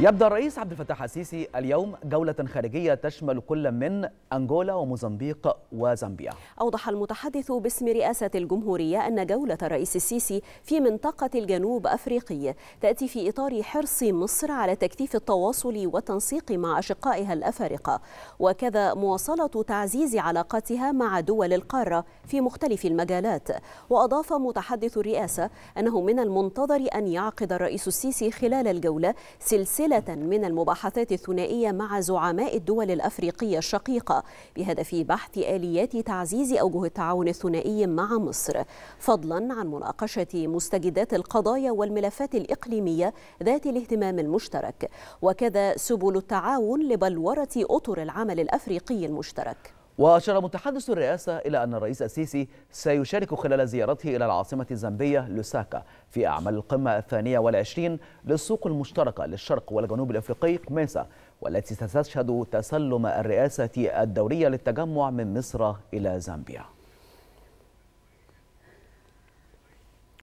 يبدأ الرئيس عبد الفتاح السيسي اليوم جولة خارجية تشمل كل من أنغولا وموزمبيق وزامبيا أوضح المتحدث باسم رئاسة الجمهورية أن جولة الرئيس السيسي في منطقة الجنوب أفريقي تأتي في إطار حرص مصر على تكثيف التواصل والتنسيق مع أشقائها الأفارقة وكذا مواصلة تعزيز علاقاتها مع دول القارة في مختلف المجالات وأضاف متحدث الرئاسة أنه من المنتظر أن يعقد الرئيس السيسي خلال الجولة سلسلة سلسلة من المباحثات الثنائية مع زعماء الدول الأفريقية الشقيقة بهدف بحث آليات تعزيز أوجه التعاون الثنائي مع مصر فضلا عن مناقشة مستجدات القضايا والملفات الإقليمية ذات الاهتمام المشترك وكذا سبل التعاون لبلورة أطر العمل الأفريقي المشترك وأشار متحدث الرئاسة إلى أن الرئيس السيسي سيشارك خلال زيارته إلى العاصمة الزامبية لوساكا في أعمال القمة الثانية والعشرين للسوق المشتركة للشرق والجنوب الأفريقي ميسا والتي ستشهد تسلم الرئاسة الدورية للتجمع من مصر إلى زامبيا